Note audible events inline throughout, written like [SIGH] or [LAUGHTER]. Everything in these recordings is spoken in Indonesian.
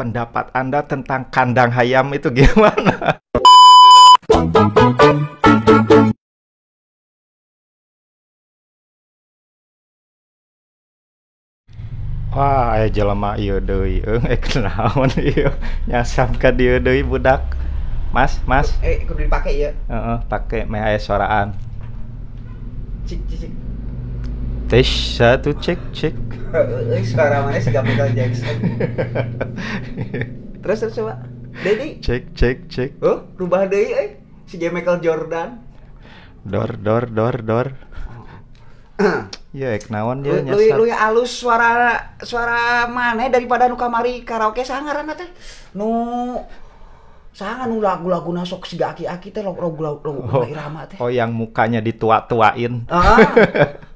pendapat Anda tentang kandang ayam itu gimana? Wah, ayo jelema iya deui. Eung eh kenaon ieu? nyasam ka dieu doi budak. Mas, Mas. Eh, eh kudu dipakai ya Eh, uh -uh, meh aya suaraan. Cik cik cik. Tes satu cek cek. [LAUGHS] Suara mana sih gak Michael Jackson? [LAUGHS] terus terus coba. Dedi. Cek cek cek. Oh, rubah Dedi eh. Si J. Michael Jordan. Dor dor dor dor. [COUGHS] ya kenawan naon dia nyasar. Lu lu ya alus suara suara mana eh, daripada nu kamari karaoke sangaranna teh. Nu sangat nu lagu-lagu nasok gak aki-aki teh lagu-lagu lagu, lagu, lagu, lagu, lagu, lagu, lagu, lagu, lagu, lagu, lagu,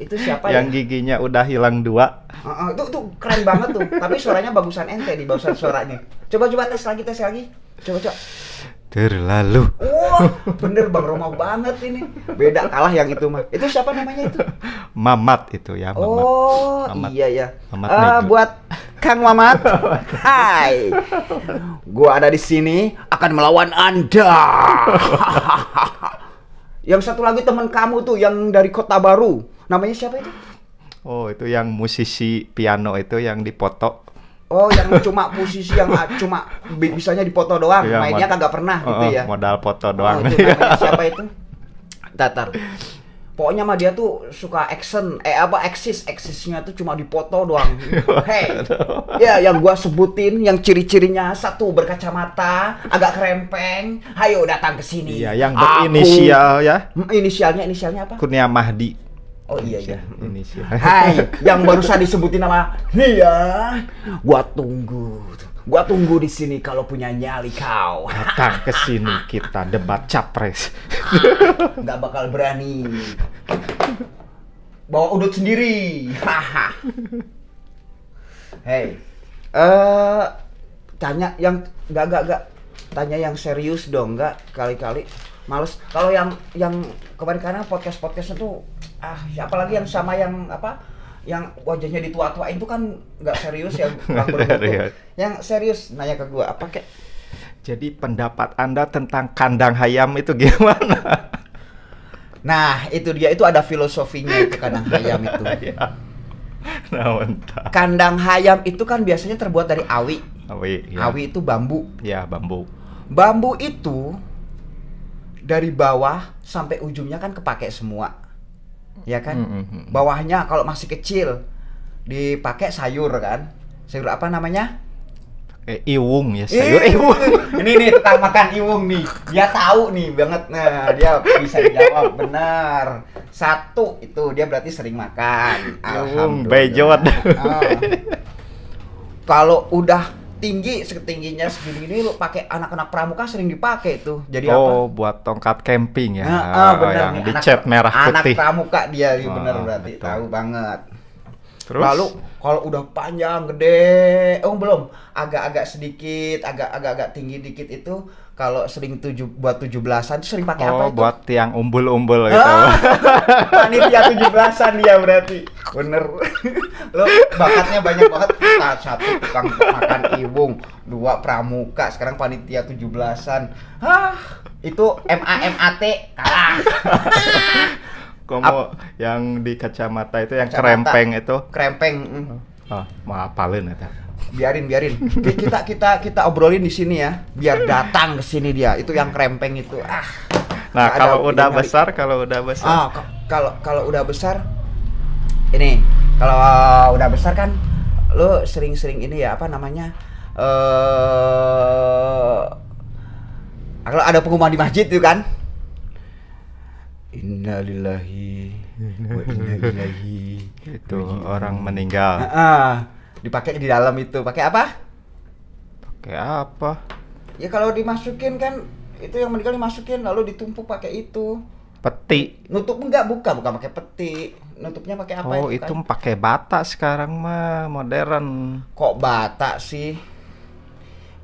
itu siapa yang ya? giginya udah hilang dua uh, uh, tuh tuh keren banget tuh tapi suaranya bagusan ente di bagusan suaranya coba coba tes lagi tes lagi coba coba terlalu wah bener bang Romo banget ini beda kalah yang itu mah itu siapa namanya itu Mamat itu ya Mamat. oh Mamat. iya ya Mamat uh, buat Kang Mamat Hai gua ada di sini akan melawan anda [LAUGHS] yang satu lagi teman kamu tuh yang dari kota baru Namanya siapa itu? Oh, itu yang musisi piano itu yang dipoto. Oh, yang cuma musisi yang ah, cuma bisanya dipoto doang, iya, mainnya kagak pernah oh, gitu ya. Modal foto oh, doang. Oh, itu siapa itu? Tatar. Pokoknya mah dia tuh suka action, eh apa eksis, eksisnya tuh cuma dipoto doang. [LAUGHS] Hey, ya yang gua sebutin, yang ciri-cirinya satu berkacamata, agak kerempeng, hayo datang ke sini. Iya, yang berinisial Aku, ya. Mm, inisialnya, inisialnya apa? Kurnia Mahdi. Oh iya iya. Hmm. Indonesia. Hai, yang barusan disebutin nama Nia, gua tunggu. Gua tunggu di sini kalau punya nyali kau. Datang ke sini kita debat capres. Gak bakal berani. Bawa udut sendiri. Hei, eh tanya yang nggak nggak nggak tanya yang serius dong nggak kali-kali males kalau yang yang kemarin karena podcast podcastnya tuh ah ya apalagi yang sama yang apa yang wajahnya ditua tua itu kan nggak serius ya [LAUGHS] serius. yang serius nanya ke gua apa kek jadi pendapat anda tentang kandang hayam itu gimana [LAUGHS] nah itu dia itu ada filosofinya itu kandang hayam itu [LAUGHS] ya. nah, kandang hayam itu kan biasanya terbuat dari awi awi ya. awi itu bambu ya bambu bambu itu dari bawah sampai ujungnya kan kepake semua ya kan? Mm -hmm. Bawahnya kalau masih kecil dipakai sayur kan? Sayur apa namanya? Eh, iwung ya sayur iwung. iwung. [LAUGHS] ini nih tentang makan iwung nih. Dia tahu nih banget nah, dia bisa jawab benar. Satu itu dia berarti sering makan. Iwung bejot. [LAUGHS] Ah. Kalau udah tinggi setingginya segini ini lu pakai anak-anak pramuka sering dipakai tuh jadi oh, apa oh buat tongkat camping ya nah, ah, bener oh, yang nih. dicet anak, merah putih anak pramuka dia oh, iya, bener berarti betul. tahu banget Terus? Lalu kalau udah panjang, gede, eh, oh belum, agak-agak sedikit, agak-agak tinggi dikit itu kalau sering tujuh buat tujuh belasan sering pakai oh, apa? Oh buat yang umbul-umbul gitu. Ah, [LAUGHS] panitia tujuh belasan dia berarti bener [LAUGHS] lo bakatnya banyak banget nah, satu tukang makan ibung dua pramuka sekarang panitia tujuh belasan hah itu M M A A T kalah [LAUGHS] kamu yang di kacamata itu yang kacamata. krempeng itu krempeng oh, oh, mau apalin itu biarin biarin kita kita kita obrolin di sini ya biar datang ke sini dia itu yang krempeng itu ah nah kalau udah besar kalau udah besar besar ah, kalau kalau udah besar ini kalau uh, udah besar kan lo sering-sering ini ya apa namanya eh, kalau ada pengumuman di masjid itu kan innalillahi wa inna ilaihi itu orang meninggal uh, dipakai di dalam itu pakai apa pakai apa ya kalau dimasukin kan itu yang meninggal dimasukin lalu ditumpuk pakai itu peti nutup enggak buka bukan pakai peti nutupnya pakai apa oh itu, pakai bata sekarang mah modern kok bata sih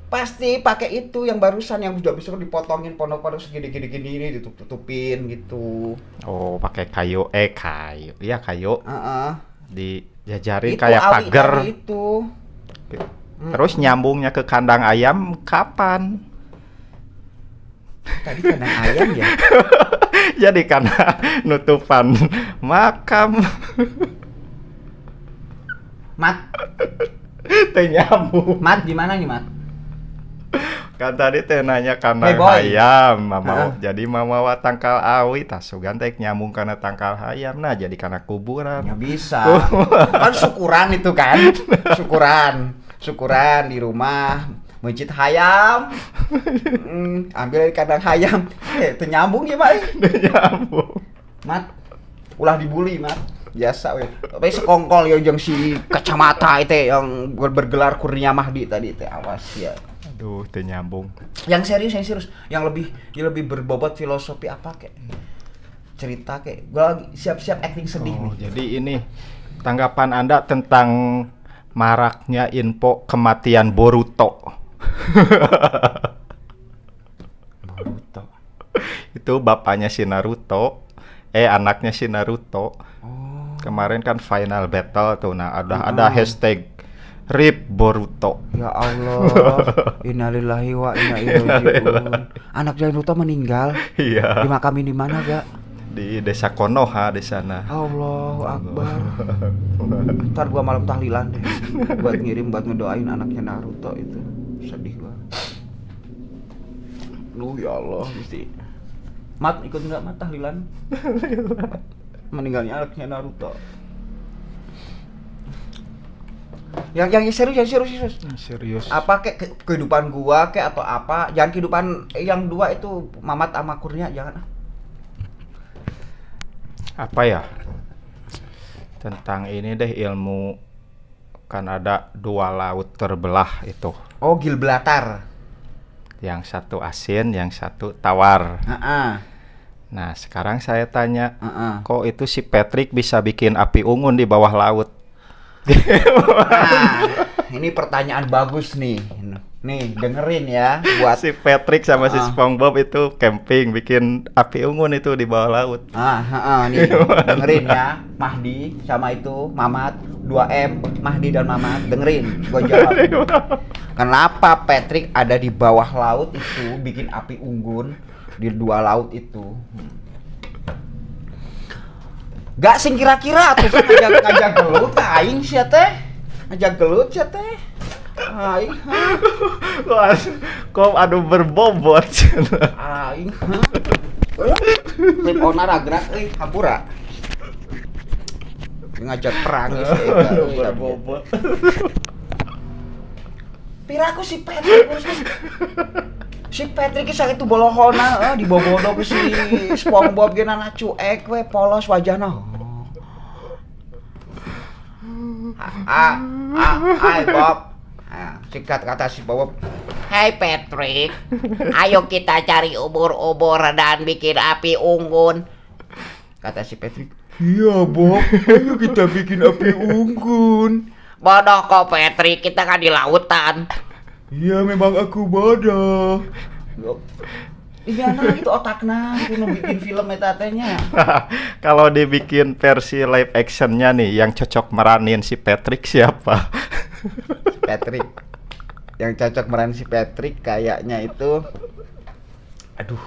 pasti pakai itu yang barusan yang sudah bisa dipotongin pondok-pondok segini gini gini ini ditutupin gitu oh pakai kayu eh kayu iya kayu uh -uh. dijajarin itu, kayak pagar itu terus hmm. nyambungnya ke kandang ayam kapan Tadi kandang ayam ya? [LAUGHS] Jadi karena nutupan makam. Mat. Tenyamu. Mat gimana nih, Mat? kan tadi teh nanya karena hey ayam mama uh jadi mama wa tangkal awi tasugan teh nyambung karena tangkal ayam nah jadi karena kuburan ya bisa [LAUGHS] kan syukuran itu kan syukuran syukuran di rumah mencit hayam mm, ambil dari kandang hayam eh ternyambung ya mak Ternyambung. [LAUGHS] mat ulah dibully mat biasa weh tapi sekongkol ya yang si kacamata itu yang bergelar kurnia mahdi tadi itu awas ya aduh ternyambung yang serius yang serius yang lebih yang lebih berbobot filosofi apa kek cerita kek gue lagi siap-siap acting sedih oh, nih jadi ini tanggapan anda tentang maraknya info kematian Boruto Naruto. itu bapaknya si Naruto. Eh anaknya si Naruto. Oh. Kemarin kan final battle tuh. Nah, ada oh. ada hmm. hashtag Rip Boruto. Ya Allah. [LAUGHS] Innalillahi wa inna ilaihi raji'un. Anak Naruto meninggal. Iya. Di makam ini mana, Gak? Di Desa Konoha di sana. Allahu Akbar. Ntar gua malam tahlilan deh buat ngirim buat ngedoain anaknya Naruto itu sedih gua lu ya Allah mesti mat ikut nggak mat tahlilan [LAUGHS] meninggalnya anaknya Naruto yang yang serius yang serius serius serius apa kayak ke, kehidupan gua kayak atau apa jangan kehidupan yang dua itu mamat sama kurnia jangan apa ya tentang ini deh ilmu kan ada dua laut terbelah itu. Oh, Gilblatar. Yang satu asin, yang satu tawar. Uh -uh. Nah, sekarang saya tanya, uh -uh. kok itu si Patrick bisa bikin api unggun di bawah laut? [LAUGHS] nah, ini pertanyaan bagus nih. Nih, dengerin ya buat si Patrick sama uh, si ah. SpongeBob itu camping bikin api unggun itu di bawah laut. Ah, uh, uh, nih [LAUGHS] dengerin ya Mahdi sama itu Mamat 2M Mahdi dan Mamat dengerin gue jawab. [LAUGHS] Kenapa Patrick ada di bawah laut itu bikin api unggun di dua laut itu? Gak sing kira-kira tuh ngajak ngajak gelut aing sih teh. Ngajak gelut sih teh aing [LAUGHS] kok ada berbobot [LAUGHS] aing Flip owner oh, agrak eh, hampura ngajak perang ya, sih iya, berbobot piraku si Patrick si Patrick sakit itu bolohona eh, di bobodo ke si SpongeBob gini anak cuek we polos wajahnya ah ah ah Bob sikat singkat kata si Bob, Hai hey Patrick, [LAUGHS] ayo kita cari obor-obor dan bikin api unggun. Kata si Patrick, Iya Bob, ayo kita bikin api unggun. Bodoh kok Patrick, kita kan di lautan. Iya memang aku bodoh. Iya nah itu otak nah, aku bikin film etatenya. [LAUGHS] Kalau dibikin versi live actionnya nih yang cocok meranin si Patrick siapa? [LAUGHS] Patrick yang cocok meran si Patrick kayaknya itu aduh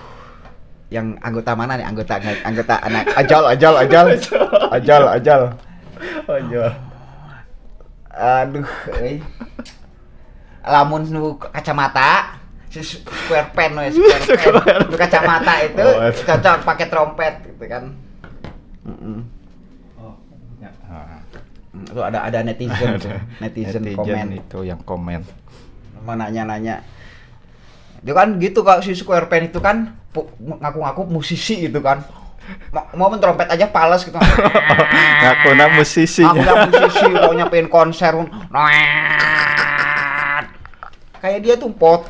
yang anggota mana nih anggota anggota anak ajal ajal ajal ajal ajal ajal, aduh eh. lamun nu kacamata si square pen wes square pen kacamata itu cocok pakai trompet gitu kan itu ada ada netizen, tuh. netizen, netizen komen itu yang komen. Mau nanya-nanya. Dia kan gitu kalau si Square Pen itu kan ngaku-ngaku musisi gitu kan. Mau, mau main trompet aja pales gitu. [LAUGHS] ngaku nah musisi. ngaku musisi mau nyampein konser. Kayak dia tuh pot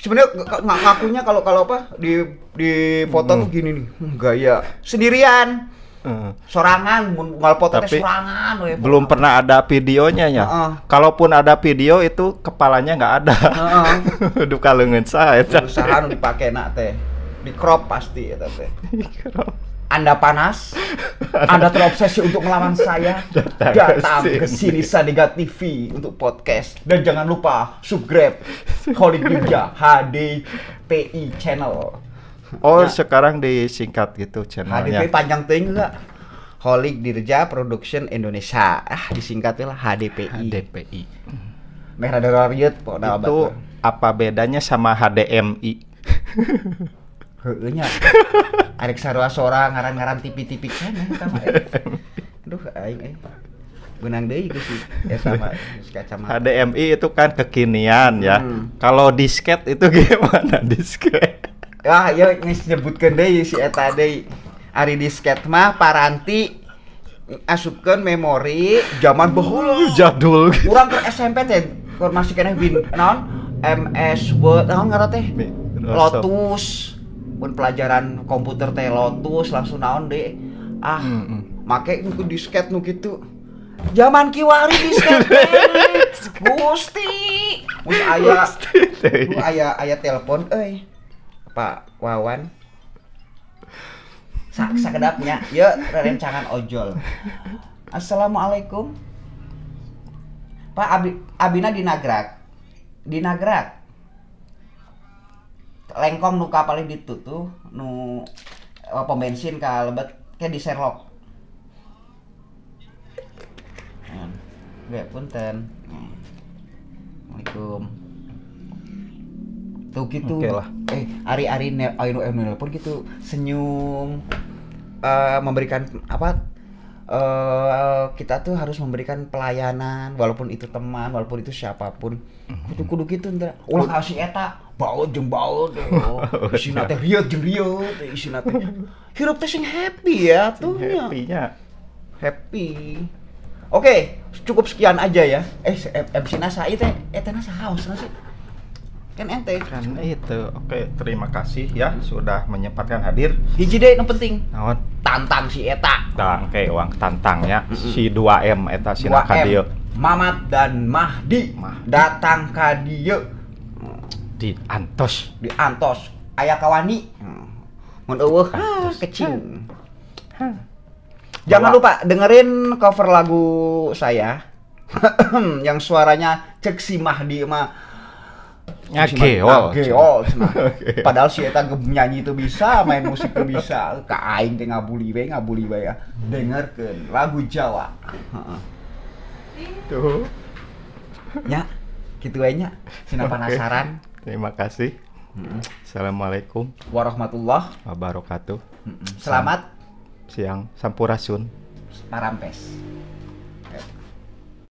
sebenarnya ngakunya kalau kalau apa di di foto hmm. tuh gini nih gaya sendirian Uh. Sorangan, ngalpot tapi sorangan. We, belum pernah ada videonya ya. Uh -uh. Kalaupun ada video itu kepalanya nggak ada. Heeh. Uh [LAUGHS] -uh. kalengan saya. Usaha dipakai nak teh. Di crop pasti ya teh. Anda panas, [LAUGHS] Anda terobsesi untuk melawan saya. [LAUGHS] Datang ke sini Sandiga TV untuk podcast. Dan jangan lupa subscribe Holy HD HDPI channel. Oh nah, sekarang disingkat gitu channelnya. HDP panjang ting enggak? Holik Dirja Production Indonesia. Ah disingkatnya lah HDPI. HDPI. Merah Dororiet Itu apa bedanya sama HDMI? Heuhnya. [LAUGHS] Arek sarua sora ngaran-ngaran tipi-tipi kan eta eh, mah. Eh. [LAUGHS] Aduh aing aing. Eh. Benang deui geus ya sama kacamata. HDMI itu kan kekinian ya. Hmm. Kalau disket itu [LAUGHS] gimana disket? Wah, ya, ya geus nyebutkeun deui si eta deui. Ari disket mah paranti asupkan memori zaman baheula jadul. Urang ke SMP teh keur masih keneh win naon? MS Word naon ngaran teh? Lotus. Pun pelajaran komputer teh Lotus langsung naon deui. Ah, mm -mm. make ku disket nu kitu. Zaman kiwari disket. [LAUGHS] Gusti. Mun aya aya aya telepon euy. Pak Wawan sak sakedapnya yuk rencangan ojol Assalamualaikum Pak Abi, Abina dinagrak dinagrak lengkong nu paling ditutuh nu apa bensin ke lebet ke di Sherlock nah, gue punten nah, Assalamualaikum tuh gitu okay lah. eh ari-ari ayo nelpon gitu senyum uh, memberikan apa uh, kita tuh harus memberikan pelayanan walaupun itu teman walaupun itu siapapun mhm. kudu kudu gitu ntar ulah kasih eta bau jeng deh [LAUGHS] isi nate riot jeng riot eh, isi nate hirup teh sing happy ya tuh happynya, happy oke okay, cukup sekian aja ya eh MC Nasa itu eh Nasa haus nasi kan ente kan itu oke terima kasih ya sudah menyempatkan hadir hiji deh yang penting oh. tantang si eta tang oke uang tantang ya si 2M eta si dia Mamat dan Mahdi, Mahdi. datang ka dia di antos di antos ayah kawani hmm. eueuh kecil jangan lupa dengerin cover lagu saya [COUGHS] yang suaranya ceksi Mahdi mah Geol. oke, Padahal si eta nyanyi itu bisa, main musik itu bisa. kain aing teh ngabuli we, ngabuli we ya. Dengarkan lagu Jawa. Tuh. Ya, gitu aja. nya. Sina penasaran. Terima kasih. Assalamualaikum warahmatullah wabarakatuh. Selamat siang Sampurasun. Parampes.